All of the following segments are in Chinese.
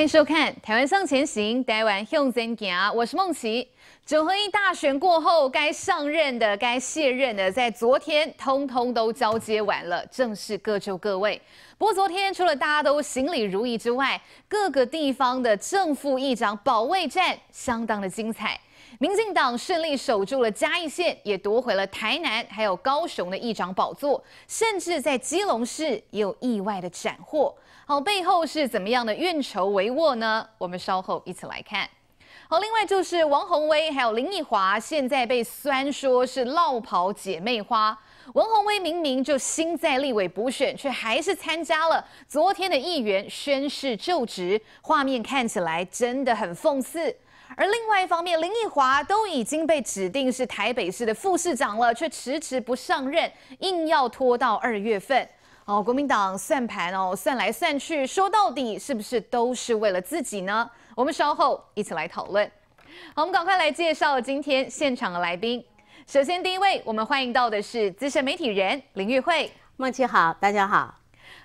欢迎收看《台湾向前行》，台湾向前行，我是梦琪。九合一大选过后，该上任的、该卸任的，在昨天通通都交接完了，正式各就各位。不过昨天除了大家都行礼如仪之外，各个地方的正副议长保卫战相当的精彩。民进党顺利守住了嘉义县，也夺回了台南还有高雄的议长宝座，甚至在基隆市也有意外的斩获。好，背后是怎么样的运筹帷幄呢？我们稍后一起来看。好，另外就是王宏威还有林奕华，现在被酸说是“落跑姐妹花”。王宏威明明就心在立委补选，却还是参加了昨天的议员宣誓就职，画面看起来真的很讽刺。而另外一方面，林奕华都已经被指定是台北市的副市长了，却迟迟不上任，硬要拖到二月份。哦，国民党算盘哦，算来算去，说到底是不是都是为了自己呢？我们稍后一起来讨论。好，我们赶快来介绍今天现场的来宾。首先第一位，我们欢迎到的是资深媒体人林玉慧，孟琪好，大家好。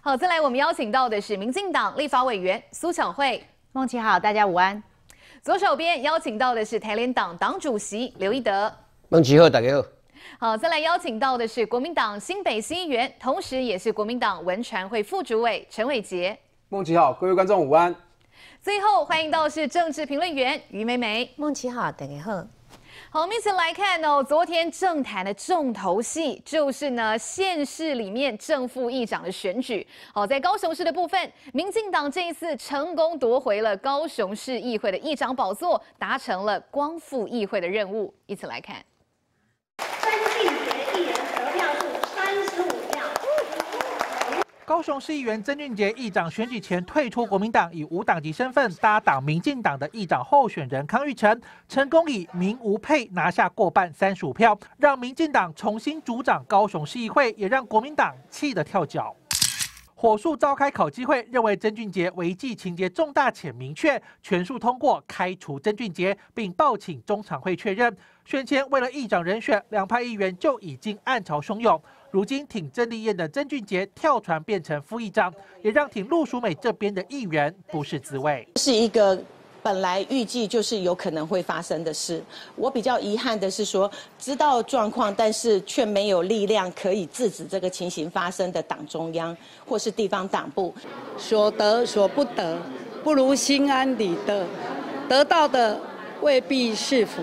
好，再来我们邀请到的是民进党立法委员苏巧慧，孟琪好，大家午安。左手边邀请到的是台联党党主席刘一德，孟琪好，大家好。好，再来邀请到的是国民党新北新议员，同时也是国民党文传会副主委陈伟杰。孟奇好，各位观众午安。最后欢迎到是政治评论员于美美。孟奇好，大家好。好，我们一起来看哦，昨天政坛的重头戏就是呢，县市里面正副议长的选举。好，在高雄市的部分，民进党这一次成功夺回了高雄市议会的议长宝座，达成了光复议会的任务。一起来看。高雄市议员曾俊杰议长选举前退出国民党，以无党籍身份搭档民进党的议长候选人康裕成，成功以民无配拿下过半三十五票，让民进党重新主掌高雄市议会，也让国民党气得跳脚，火速召开考纪会，认为曾俊杰违纪情节重大且明确，全数通过开除曾俊杰，并报请中常会确认。选前为了议长人选，两派议员就已经暗潮汹涌。如今挺郑丽燕的曾俊杰跳船变成副议长，也让挺陆淑美这边的议员不是滋味。是一个本来预计就是有可能会发生的事。我比较遗憾的是说，知道状况，但是却没有力量可以制止这个情形发生的党中央或是地方党部，所得所不得，不如心安理得，得到的未必是福。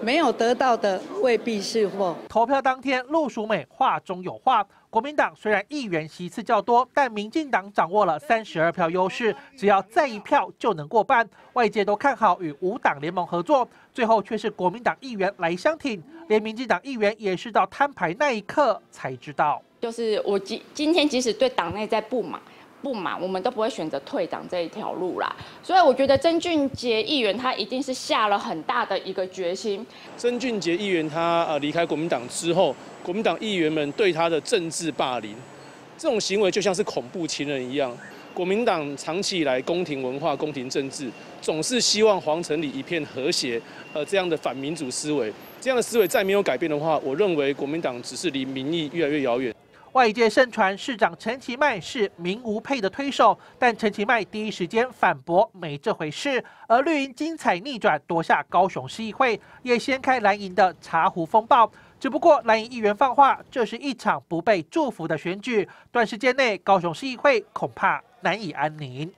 没有得到的未必是祸。投票当天，陆淑美话中有话：国民党虽然议员席次较多，但民进党掌握了三十二票优势，只要再一票就能过半。外界都看好与五党联盟合作，最后却是国民党议员来相挺，连民进党议员也是到摊牌那一刻才知道。就是我今今天，即使对党内在不满。不满，我们都不会选择退党这一条路啦。所以我觉得曾俊杰议员他一定是下了很大的一个决心。曾俊杰议员他呃离开国民党之后，国民党议员们对他的政治霸凌，这种行为就像是恐怖情人一样。国民党长期以来宫廷文化、宫廷政治，总是希望皇城里一片和谐，呃这样的反民主思维，这样的思维再没有改变的话，我认为国民党只是离民意越来越遥远。外界盛传市长陈其迈是名无配的推手，但陈其迈第一时间反驳没这回事。而绿营精彩逆转夺下高雄市议会，也掀开蓝营的茶壶风暴。只不过蓝营议员放话，这是一场不被祝福的选举。短时间内，高雄市议会恐怕难以安宁。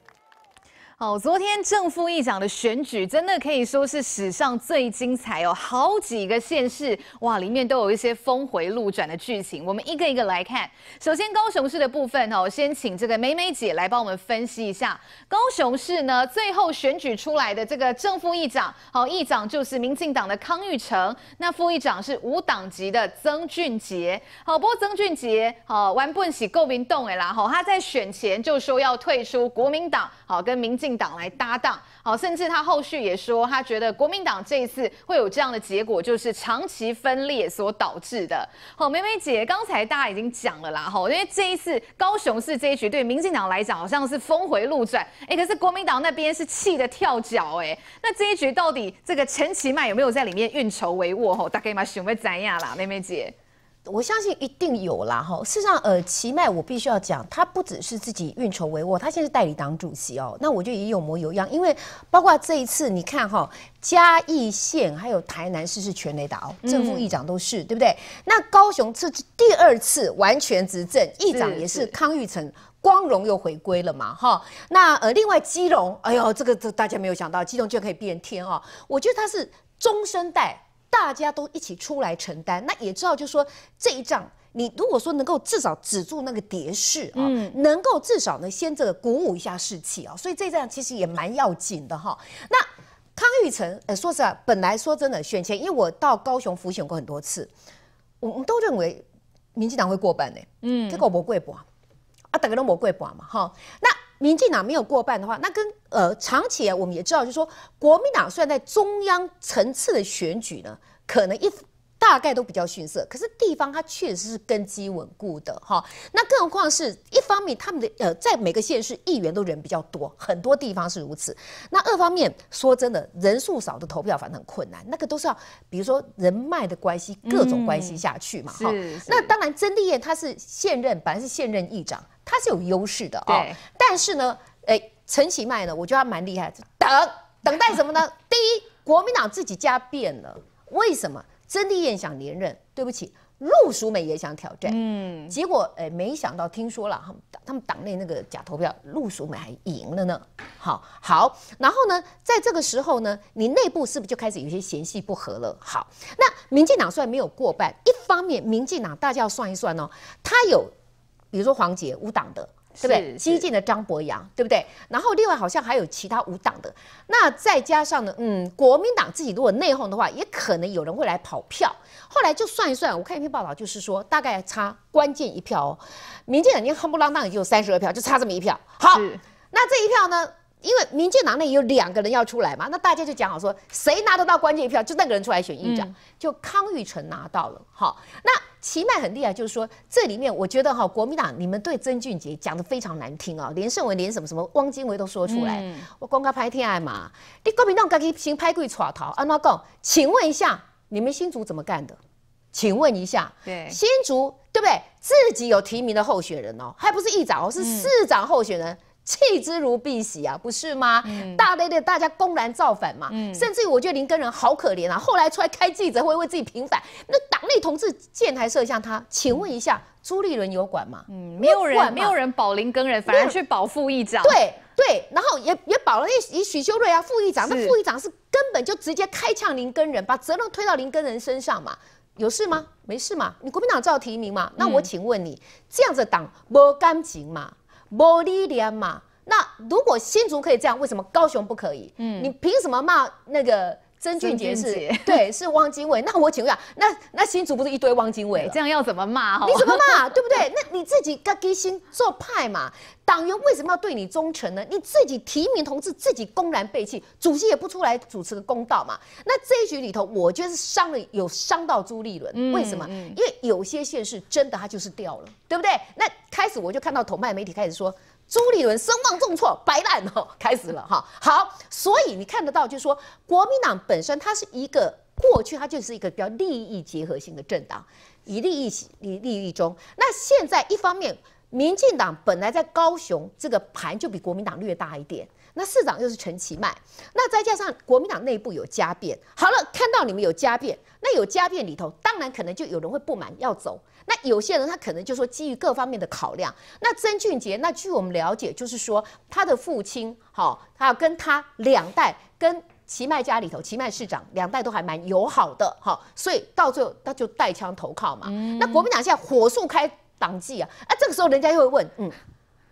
好，昨天正副议长的选举真的可以说是史上最精彩哦！好几个县市哇，里面都有一些峰回路转的剧情。我们一个一个来看。首先高雄市的部分哦，先请这个美美姐来帮我们分析一下高雄市呢，最后选举出来的这个正副议长，好，议长就是民进党的康玉成，那副议长是无党籍的曾俊杰。好，不过曾俊杰好玩不起够民动哎啦，好，他在选前就说要退出国民党，好，跟民进。进党来搭档，好，甚至他后续也说，他觉得国民党这一次会有这样的结果，就是长期分裂所导致的。好，梅梅姐，刚才大家已经讲了啦，吼，因为这一次高雄市这一局对民进党来讲，好像是峰回路转，哎，可是国民党那边是气得跳脚，哎，那这一局到底这个陈其迈有没有在里面运筹帷幄？吼，大概嘛选会怎样啦，梅梅姐？我相信一定有啦，哈！事实上，呃，奇迈我必须要讲，他不只是自己运筹帷幄，他现在是代理党主席哦。那我就也有模有样，因为包括这一次，你看哈，嘉义县还有台南市是全雷打哦，正副议长都是，对不对？那高雄这次第二次完全执政，议长也是康裕成，光荣又回归了嘛，哈。那呃，另外基隆，哎呦，这个这大家没有想到，基隆居然可以变天哦。我觉得他是中生代。大家都一起出来承担，那也知道，就是说这一仗，你如果说能够至少止住那个跌势啊，能够至少呢先这个鼓舞一下士气啊，所以这仗其实也蛮要紧的哈。那康玉成，呃，说实话，本来说真的选前，因为我到高雄浮选过很多次，我们都认为民进党会过半呢。嗯，这个不会半，啊，大家都无过半嘛，哈，那。民进党没有过半的话，那跟呃，长期啊，我们也知道，就是说国民党虽然在中央层次的选举呢，可能一。大概都比较逊色，可是地方它确实是根基稳固的哈。那更何况是一方面，他们的呃，在每个县市议员都人比较多，很多地方是如此。那二方面，说真的，人数少的投票反正很困难，那个都是要比如说人脉的关系，各种关系下去嘛哈。那当然，曾丽燕她是现任，本来是现任议长，他是有优势的啊。但是呢，哎，陈其迈呢，我觉得他蛮厉害。等等待什么呢？第一，国民党自己家变了，为什么？曾丽燕想连任，对不起，陆淑美也想挑战。嗯，结果哎，没想到听说了，他们他们党内那个假投票，陆淑美还赢了呢。好，好，然后呢，在这个时候呢，你内部是不是就开始有些嫌隙不合了？好，那民进党虽然没有过半，一方面民进党大家要算一算哦，他有，比如说黄杰无党的。对不对？激进的张博洋，对不对？然后另外好像还有其他五党的，那再加上呢，嗯，国民党自己如果内讧的话，也可能有人会来跑票。后来就算一算，我看一篇报道，就是说大概差关键一票哦，民进党你哼不啷当也就三十二票，就差这么一票。好，那这一票呢？因为民进党内有两个人要出来嘛，那大家就讲好说，谁拿得到关键一票，就那个人出来选议长。就康裕成拿到了，好，那奇迈很厉害，就是说这里面我觉得哈，国民党你们对曾俊杰讲的非常难听啊，连胜文连什么什么汪精卫都说出来，我光靠拍天爱嘛，你国民党敢去先拍过去头，安妈讲，请问一下，你们新竹怎么干的？请问一下，对，新竹对不对？自己有提名的候选人哦，还不是议长哦，是市长候选人。弃之如敝屣啊，不是吗？大堆的大家公然造反嘛，甚至于我觉得林根人好可怜啊。后来出来开记者会为自己平反，那党内同志建台摄像他，请问一下，朱立伦有管吗？嗯，没有人，没有人保林根人，反而去保副议长。对对，然后也也保了一许修睿啊，副议长。那副议长是根本就直接开枪林根人，把责任推到林根人身上嘛？有事吗？没事嘛？你国民党照提名嘛？那我请问你，这样子党不干净嘛？无理念嘛？那如果新竹可以这样，为什么高雄不可以？你凭什么骂那个？曾俊杰是对，是汪精卫。那我请问，那那新竹不是一堆汪精卫？这样要怎么骂？你怎么骂？对不对？那你自己该跟心做派嘛？党员为什么要对你忠诚呢？你自己提名同志，自己公然背弃，主席也不出来主持个公道嘛？那这一局里头，我觉得是伤了，有伤到朱立伦。为什么？因为有些县市真的，他就是掉了，对不对？那开始我就看到统派媒体开始说。朱立伦声望重挫，白烂哦，开始了哈。好，所以你看得到，就说国民党本身它是一个过去它就是一个比较利益结合性的政党，以利益、以利益中。那现在一方面，民进党本来在高雄这个盘就比国民党略大一点。那市长又是陈其迈，那再加上国民党内部有加变，好了，看到你们有加变，那有加变里头，当然可能就有人会不满要走。那有些人他可能就说基于各方面的考量，那曾俊杰，那据我们了解，就是说他的父亲，好，他跟他两代跟齐迈家里头，齐迈市长两代都还蛮友好的，哈，所以到最后他就带枪投靠嘛。那国民党现在火速开党纪啊，啊，这个时候人家又会问，嗯。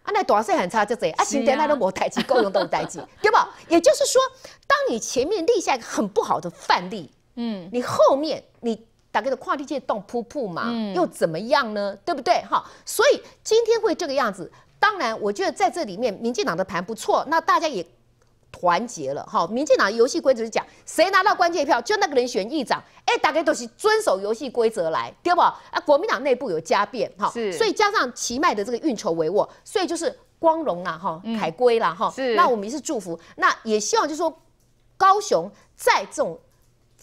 啊，那大事很差就这，啊，新台币都无台币，高用都无台币，对不？也就是说，当你前面立下一个很不好的范例，嗯，你后面你大概的跨地界洞瀑布嘛，又怎么样呢？对不对？哈，所以今天会这个样子，当然，我觉得在这里面，民进党的盘不错，那大家也。完结了，好，民进党游戏规则是讲，谁拿到关键票，就那个人选议长，哎，大家都是遵守游戏规则来，对不？啊，国民党内部有加变，哈，所以加上奇迈的这个运筹帷幄，所以就是光荣啦，哈，凯归啦，哈，是，那我们也是祝福，那也希望就是说高雄在这种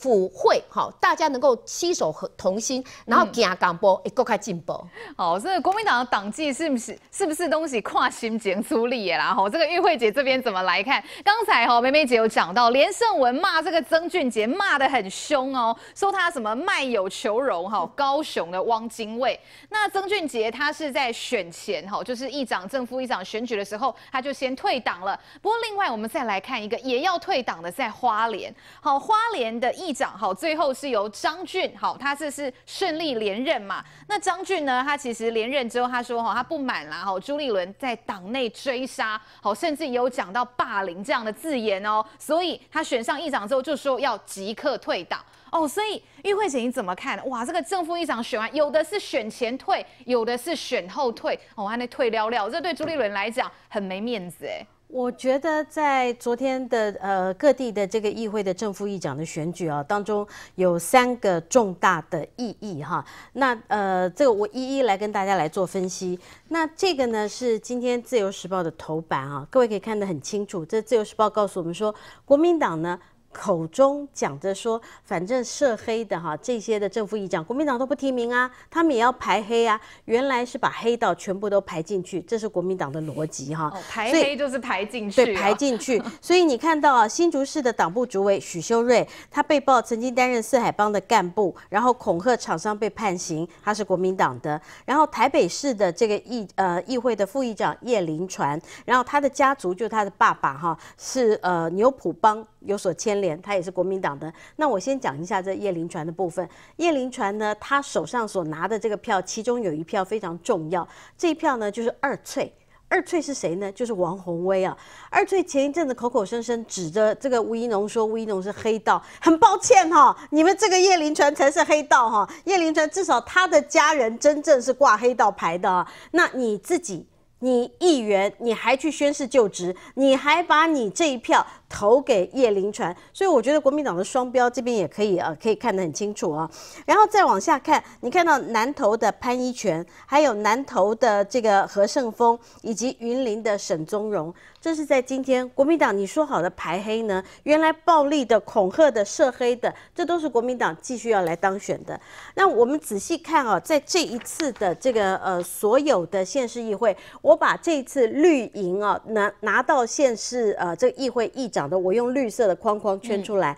辅会好，大家能够齐手和同心，然后行干部会更快进步。好，这个国民党的党纪是不是是不是东西跨薪减出力耶？然后这个玉慧姐这边怎么来看？刚才哈梅梅姐有讲到，连胜文骂这个曾俊杰骂得很凶哦，说他什么卖友求荣哈，高雄的汪精卫。那曾俊杰他是在选前哈，就是议长正副议长选举的时候，他就先退党了。不过另外我们再来看一个也要退党的，在花莲。好，花莲的议。长好，最后是由张俊好，他这是顺利连任嘛？那张俊呢？他其实连任之后，他说哈，他不满啦，哈，朱立伦在党内追杀，好，甚至有讲到霸凌这样的字眼哦。所以他选上议长之后，就说要即刻退党哦。所以，玉慧姐，你怎么看？哇，这个正副议长选完，有的是选前退，有的是选后退哦，还得退了了，这对朱立伦来讲很没面子哎。我觉得在昨天的呃各地的这个议会的正副议长的选举啊当中，有三个重大的意义哈。那呃，这个我一一来跟大家来做分析。那这个呢是今天自由时报的头版啊，各位可以看得很清楚。这自由时报告诉我们说，国民党呢。口中讲着说，反正涉黑的哈，这些的正副议长，国民党都不提名啊，他们也要排黑啊。原来是把黑道全部都排进去，这是国民党的逻辑哈。排黑就是排进去，对，排进去。所以你看到啊，新竹市的党部主委许修睿，他被曝曾经担任四海帮的干部，然后恐吓厂商被判刑，他是国民党的。然后台北市的这个议呃议会的副议长叶林传，然后他的家族就是他的爸爸哈，是呃牛浦帮。有所牵连，他也是国民党的。那我先讲一下这叶凌传的部分。叶凌传呢，他手上所拿的这个票，其中有一票非常重要。这一票呢，就是二翠。二翠是谁呢？就是王宏威啊。二翠前一阵子口口声声指着这个吴一农说吴一农是黑道，很抱歉哈，你们这个叶凌传才是黑道哈。叶凌传至少他的家人真正是挂黑道牌的。啊。那你自己。你议员，你还去宣誓就职，你还把你这一票投给叶凌泉。所以我觉得国民党的双标这边也可以啊，可以看得很清楚啊。然后再往下看，你看到南投的潘一泉，还有南投的这个何胜锋，以及云林的沈宗荣。这是在今天国民党你说好的排黑呢？原来暴力的、恐吓的、涉黑的，这都是国民党继续要来当选的。那我们仔细看啊，在这一次的这个呃所有的县市议会，我把这次绿营啊拿拿到县市呃这个议会议长的，我用绿色的框框圈出来。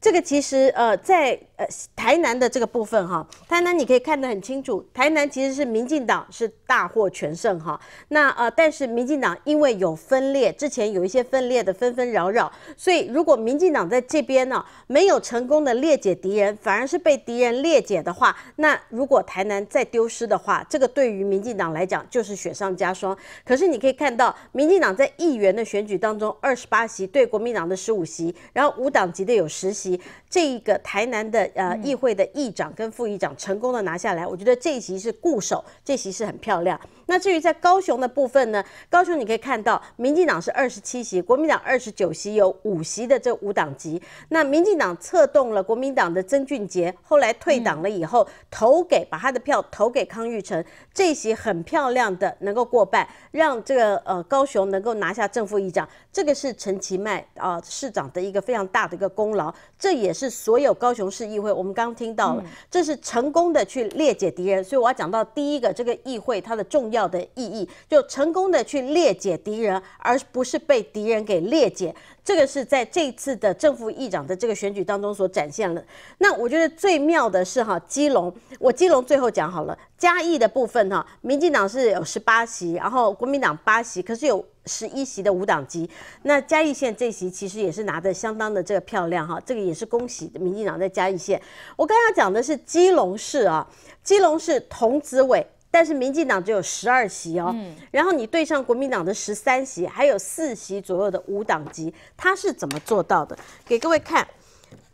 这个其实呃在。呃，台南的这个部分哈，台南你可以看得很清楚。台南其实是民进党是大获全胜哈。那呃，但是民进党因为有分裂，之前有一些分裂的纷纷扰扰，所以如果民进党在这边呢没有成功的裂解敌人，反而是被敌人裂解的话，那如果台南再丢失的话，这个对于民进党来讲就是雪上加霜。可是你可以看到，民进党在议员的选举当中，二十八席对国民党的十五席，然后无党籍的有十席，这一个台南的。呃，议会的议长跟副议长成功的拿下来，我觉得这一席是固守，这席是很漂亮。那至于在高雄的部分呢？高雄你可以看到，民进党是二十七席，国民党二十九席，有五席的这五党籍。那民进党策动了国民党的曾俊杰，后来退党了以后，投给把他的票投给康裕成，这席很漂亮的能够过半，让这个呃高雄能够拿下正副议长，这个是陈其迈啊市长的一个非常大的一个功劳。这也是所有高雄市议会，我们刚听到了，这是成功的去裂解敌人。所以我要讲到第一个，这个议会它的重。要的意义，就成功的去裂解敌人，而不是被敌人给裂解。这个是在这次的正副议长的这个选举当中所展现了。那我觉得最妙的是哈，基隆，我基隆最后讲好了。嘉义的部分哈，民进党是有十八席，然后国民党八席，可是有十一席的五党籍。那嘉义县这席其实也是拿的相当的这个漂亮哈，这个也是恭喜民进党在嘉义县。我刚刚讲的是基隆市啊，基隆市童子伟。但是民进党只有十二席哦，然后你对上国民党的十三席，还有四席左右的五党籍，他是怎么做到的？给各位看，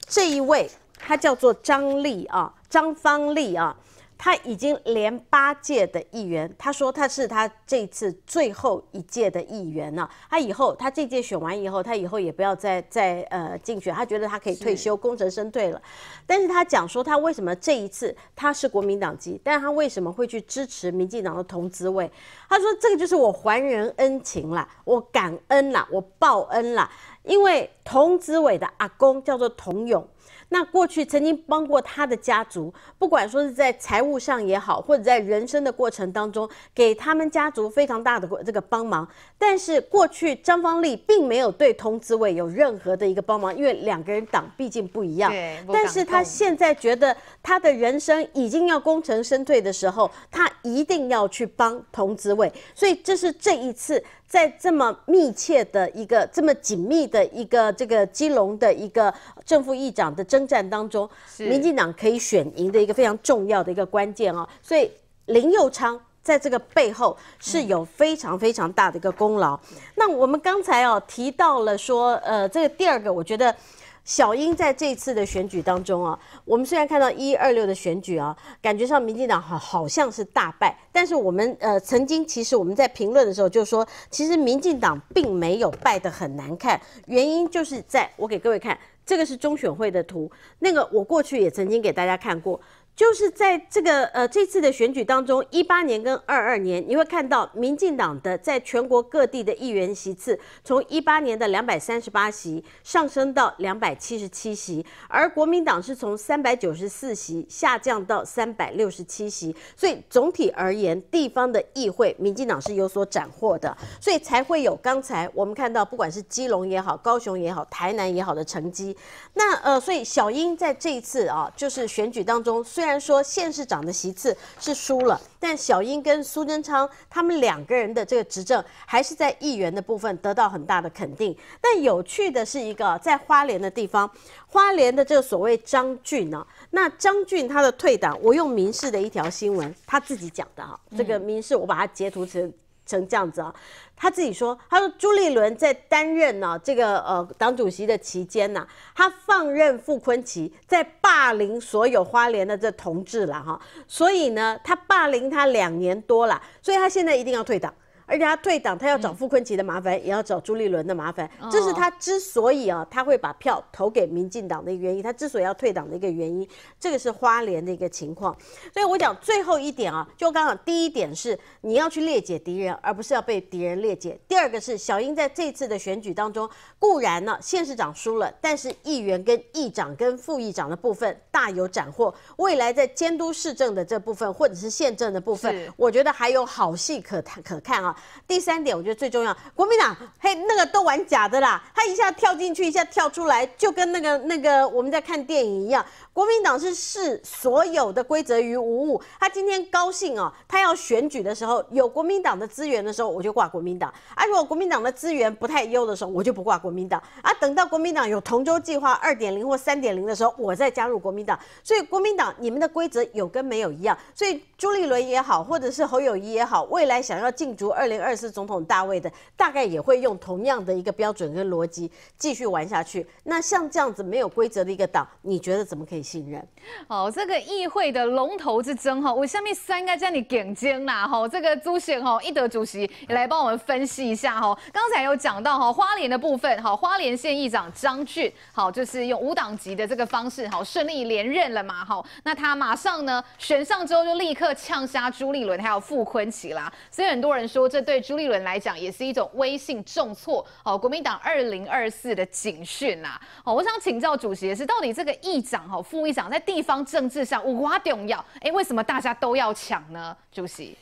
这一位他叫做张丽啊，张芳丽啊。他已经连八届的议员，他说他是他这次最后一届的议员了。他以后他这届选完以后，他以后也不要再再呃竞选，他觉得他可以退休功成身退了。但是他讲说他为什么这一次他是国民党籍，但他为什么会去支持民进党的童子委。他说这个就是我还人恩情了，我感恩了，我报恩了，因为童子委的阿公叫做童勇。那过去曾经帮过他的家族，不管说是在财务上也好，或者在人生的过程当中，给他们家族非常大的这个帮忙。但是过去张方丽并没有对童子伟有任何的一个帮忙，因为两个人党毕竟不一样。对，但是他现在觉得他的人生已经要功成身退的时候，他一定要去帮童子伟。所以这是这一次在这么密切的一个、这么紧密的一个这个基隆的一个正副议长的争。争战当中，民进党可以选赢的一个非常重要的一个关键哦。所以林佑昌在这个背后是有非常非常大的一个功劳。那我们刚才哦提到了说，呃，这个第二个，我觉得小英在这次的选举当中啊，我们虽然看到一二六的选举啊，感觉上民进党好好像是大败，但是我们呃曾经其实我们在评论的时候就说，其实民进党并没有败得很难看，原因就是在我给各位看。这个是中选会的图，那个我过去也曾经给大家看过。就是在这个呃这次的选举当中，一八年跟二二年，你会看到民进党的在全国各地的议员席次，从一八年的两百三十八席上升到两百七十七席，而国民党是从三百九十四席下降到三百六十七席，所以总体而言，地方的议会，民进党是有所斩获的，所以才会有刚才我们看到，不管是基隆也好，高雄也好，台南也好的成绩。那呃，所以小英在这一次啊，就是选举当中，虽然虽然说县市长的席次是输了，但小英跟苏贞昌他们两个人的这个执政，还是在议员的部分得到很大的肯定。但有趣的是，一个在花莲的地方，花莲的这个所谓张俊呢，那张俊他的退党，我用民事的一条新闻，他自己讲的哈，这个民事我把它截图成。成这样子啊，他自己说，他说朱立伦在担任呢这个呃党主席的期间呢，他放任傅昆奇在霸凌所有花莲的这同志了哈，所以呢，他霸凌他两年多了，所以他现在一定要退党。而且他退党，他要找傅昆奇的麻烦，也要找朱立伦的麻烦。这是他之所以啊，他会把票投给民进党的原因，他之所以要退党的一个原因。这个是花莲的一个情况。所以我讲最后一点啊，就刚刚第一点是你要去列解敌人，而不是要被敌人列解。第二个是小英在这次的选举当中，固然呢县市长输了，但是议员跟议长跟副议长的部分大有斩获。未来在监督市政的这部分，或者是县政的部分，我觉得还有好戏可谈可看啊。第三点，我觉得最重要。国民党嘿，那个都玩假的啦！他一下跳进去，一下跳出来，就跟那个那个我们在看电影一样。国民党是视所有的规则于无物。他今天高兴哦，他要选举的时候有国民党的资源的时候，我就挂国民党；而如果国民党的资源不太优的时候，我就不挂国民党。啊，等到国民党有同舟计划二点零或三点零的时候，我再加入国民党。所以国民党，你们的规则有跟没有一样。所以朱立伦也好，或者是侯友谊也好，未来想要进逐二。零二四总统大卫的大概也会用同样的一个标准跟逻辑继续玩下去。那像这样子没有规则的一个党，你觉得怎么可以信任？好，这个议会的龙头之争哈，我下面三个叫你点精啦哈。这个朱宪哈，一德主席，也来帮我们分析一下哈。刚才有讲到哈，花莲的部分哈，花莲县议长张俊好，就是用五党籍的这个方式好顺利连任了嘛哈。那他马上呢选上之后就立刻呛杀朱立伦还有傅昆琪啦，所以很多人说这。对朱立伦来讲也是一种威信重挫哦，国民党二零二四的警讯呐哦，我想请教主席的是，到底这个议长哦，副议长在地方政治上有啥重要？哎，为什么大家都要抢呢？主席？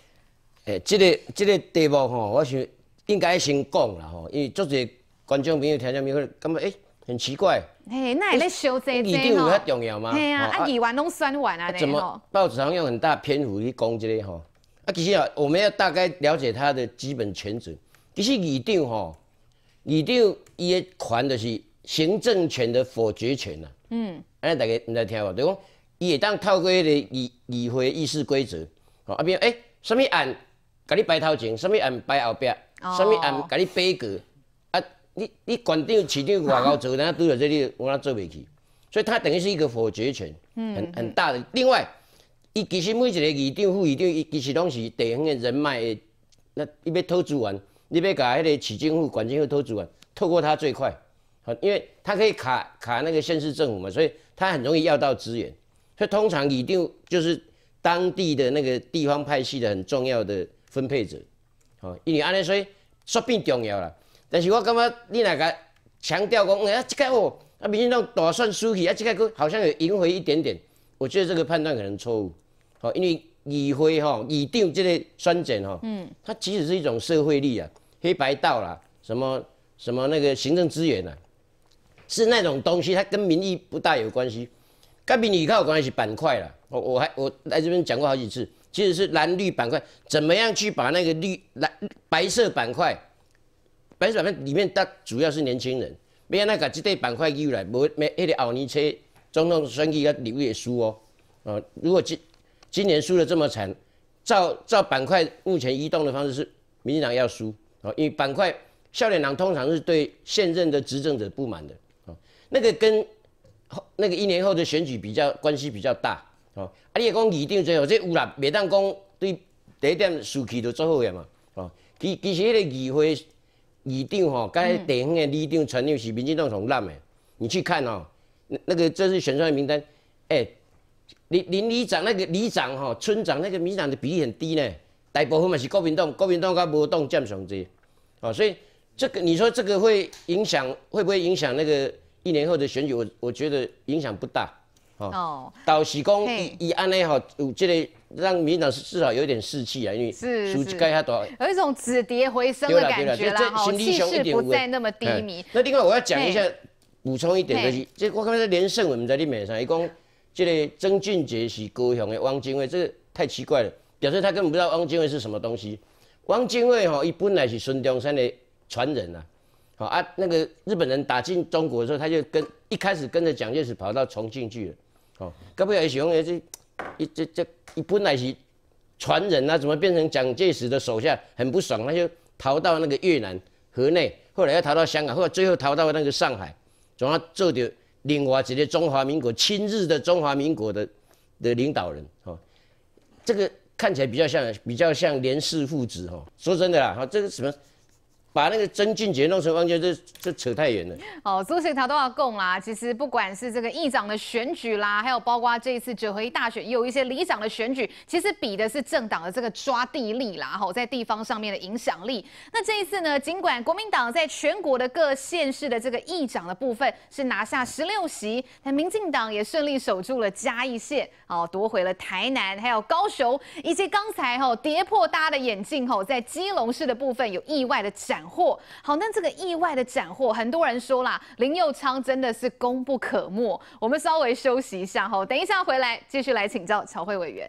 哎，这个这个题目哈，我想应该先讲了吼，因为足侪观众朋友听众朋友得，咁哎，很奇怪。嘿，那也在修这一哦。议长有遐重要吗？嘿啊，啊议完拢算完啊，怎么报纸上用很大篇幅去讲这个吼？啊，其实啊，我们要大概了解它的基本权责。其实议定吼，议定伊个权就是行政权的否决权呐。嗯，尼大家毋知听无？就讲伊也当套规的议议会议事规则。啊，比如诶什么案甲你摆头前，什么案摆后边，什么案甲你飞过，啊，你你官长市长外高做，然后拄着这里，我哪做未起，所以它等于是一个否决权，嗯，很很大的。另外。伊其实每一个议长、副议长，伊其实拢是地方的人脉。那伊要偷资源，你要甲迄个市政府、管政府偷资源，透过他最快，好，因为他可以卡卡那个县市政府嘛，所以他很容易要到资源。所以通常议定就是当地的那个地方派系的很重要的分配者，好，因为安尼，所以说变重要了。但是我感觉你若甲强调讲，哎即这个哦，啊民进党打算输去，啊即个好像有赢回一点点，我觉得这个判断可能错误。好，因为议灰哈、议定这个酸碱哈，嗯，它其实是一种社会力啊，黑白道啦，什么什么那个行政资源啦，是那种东西，它跟民意不大有关系。跟比你靠关系板块啦，我我还我来这边讲过好几次，其实是蓝绿板块怎么样去把那个绿蓝白色板块，白色板块里面它主要是年轻人，没有那个这块板块以来，无没迄个奥尼车总统选举个流也书哦，哦，如果这今年输的这么惨，照照板块目前移动的方式是，民进党要输哦，因为板块笑脸党通常是对现任的执政者不满的哦，那个跟那个一年后的选举比较关系比较大哦。啊，你也讲拟定最后这有啦，每当讲对第一点输记都做好了嘛哦，其其实那个议会议长吼，跟地方的理事长、陈刘是民进党同烂没？你去看哦，那那个这次选出来名单，哎。林林里长那个里长吼，村长那个民长的比例很低呢，大部分嘛是国民党，国民党跟无党占上多，哦，所以这个你说这个会影响，会不会影响那个一年后的选举？我我觉得影响不大，哦。导喜功以以安内我这得让民是至少有点士气啊，因为是该下多有一种止跌回升的感觉，让气势不再那么低迷。那另外我要讲一下，补充一点就是，这我刚才连胜文在里面上一共。这个曾俊杰是高雄的汪精卫，这个太奇怪了，表示他根本不知道汪精卫是什么东西。汪精卫哈，一本来是孙中山的传人呐，好啊，那个日本人打进中国的时候，他就跟一开始跟着蒋介石跑到重庆去了，好，搞不晓得什么原一这这，一本来是传人啊，怎么变成蒋介石的手下？很不爽，他就逃到那个越南河内，后来又逃到香港，后来最后逃到那个上海，总要做点另华这些中华民国亲日的中华民国的的领导人，哈，这个看起来比较像比较像连氏父子，哈，说真的啦，哈，这个什么？把那个曾俊杰弄成汪建，这这扯太远了。哦，朱世涛都要供啦。其实不管是这个议长的选举啦，还有包括这一次九合一大选，有一些里长的选举，其实比的是政党的这个抓地力啦，吼，在地方上面的影响力。那这一次呢，尽管国民党在全国的各县市的这个议长的部分是拿下十六席，但民进党也顺利守住了嘉义县，哦，夺回了台南，还有高雄，以及刚才吼跌破大家的眼镜吼，在基隆市的部分有意外的展。斩获好，那这个意外的斩获，很多人说啦，林佑昌真的是功不可没。我们稍微休息一下哈，等一下回来继续来请教乔慧委员。